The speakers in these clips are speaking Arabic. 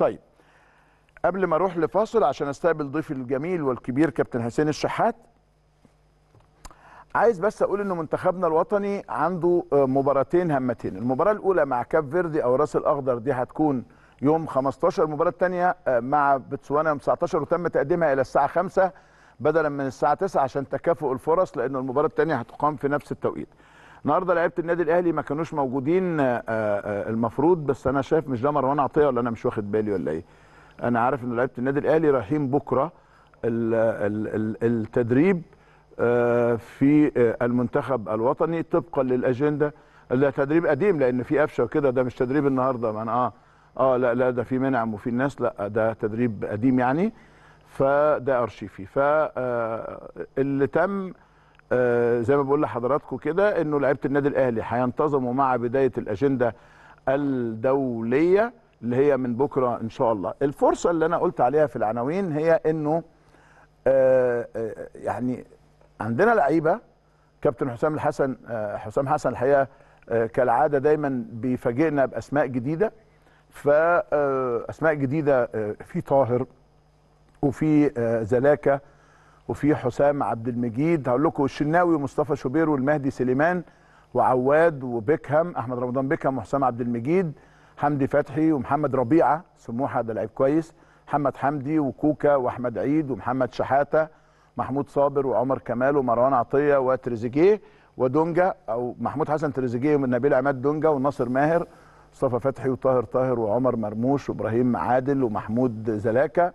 طيب قبل ما اروح لفاصل عشان استقبل ضيفي الجميل والكبير كابتن حسين الشحات عايز بس اقول انه منتخبنا الوطني عنده آه، مباراتين هامتين المباراه الاولى مع كاب فيردي او راس الاخضر دي هتكون يوم 15 المباراه الثانيه آه، مع بتسوانا يوم 19 وتم تقديمها الى الساعه 5 بدلا من الساعه 9 عشان تكافؤ الفرص لان المباراه الثانيه هتقام في نفس التوقيت النهارده لعيبه النادي الاهلي ما كانوش موجودين آه، آه، آه، المفروض بس انا شايف مش ده مروان عطيه ولا انا مش واخد بالي ولا ايه انا عارف ان لعيبه النادي الاهلي رايحين بكره التدريب في المنتخب الوطني طبقا للاجنده ده تدريب قديم لان في قفشه وكده ده مش تدريب النهارده ما انا اه اه لا لا ده في منعم وفي ناس لا ده تدريب قديم يعني فده ارشيفي فاللي تم آه، زي ما بقول لحضراتكم كده انه لعيبه النادي الاهلي هينتظموا مع بدايه الاجنده الدوليه اللي هي من بكره ان شاء الله. الفرصه اللي انا قلت عليها في العناوين هي انه آه، آه، يعني عندنا لعيبه كابتن حسام الحسن حسام حسن الحقيقه كالعاده دايما بيفاجئنا باسماء جديده فاسماء جديده في طاهر وفي زلاكه وفي حسام عبد المجيد هقول لكم الشناوي ومصطفى شوبير والمهدي سليمان وعواد وبيكهام احمد رمضان بيكهام وحسام عبد المجيد حمدي فتحي ومحمد ربيعه سموحه ده لعيب كويس محمد حمدي وكوكا واحمد عيد ومحمد شحاته محمود صابر وعمر كمال ومروان عطيه وتريزيجيه ودونجا او محمود حسن تريزيجيه ونبيل عماد دونجا وناصر ماهر مصطفى فتحي وطاهر طاهر وعمر مرموش وابراهيم عادل ومحمود زلاكه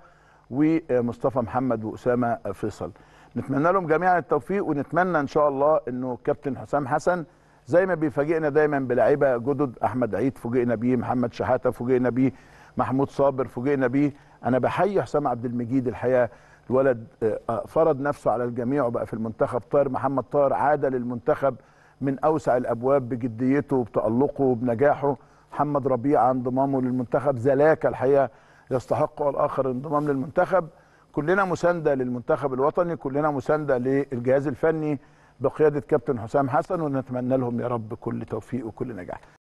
ومصطفى محمد واسامه فيصل نتمنى لهم جميعا التوفيق ونتمنى ان شاء الله انه كابتن حسام حسن زي ما بيفاجئنا دايما بلاعيبه جدد احمد عيد فوجئنا بيه محمد شحاته فوجئنا بيه محمود صابر فوجئنا بيه انا بحيي حسام عبد المجيد الحقيقه الولد آه، آه، فرض نفسه على الجميع وبقى في المنتخب طاهر محمد طاهر عاد للمنتخب من اوسع الابواب بجديته وبتالقه وبنجاحه محمد ربيعه انضمامه للمنتخب زلاكه الحقيقه يستحقه الاخر انضمام للمنتخب كلنا مسانده للمنتخب الوطني كلنا مسانده للجهاز الفني بقياده كابتن حسام حسن ونتمنى لهم يا رب كل توفيق وكل نجاح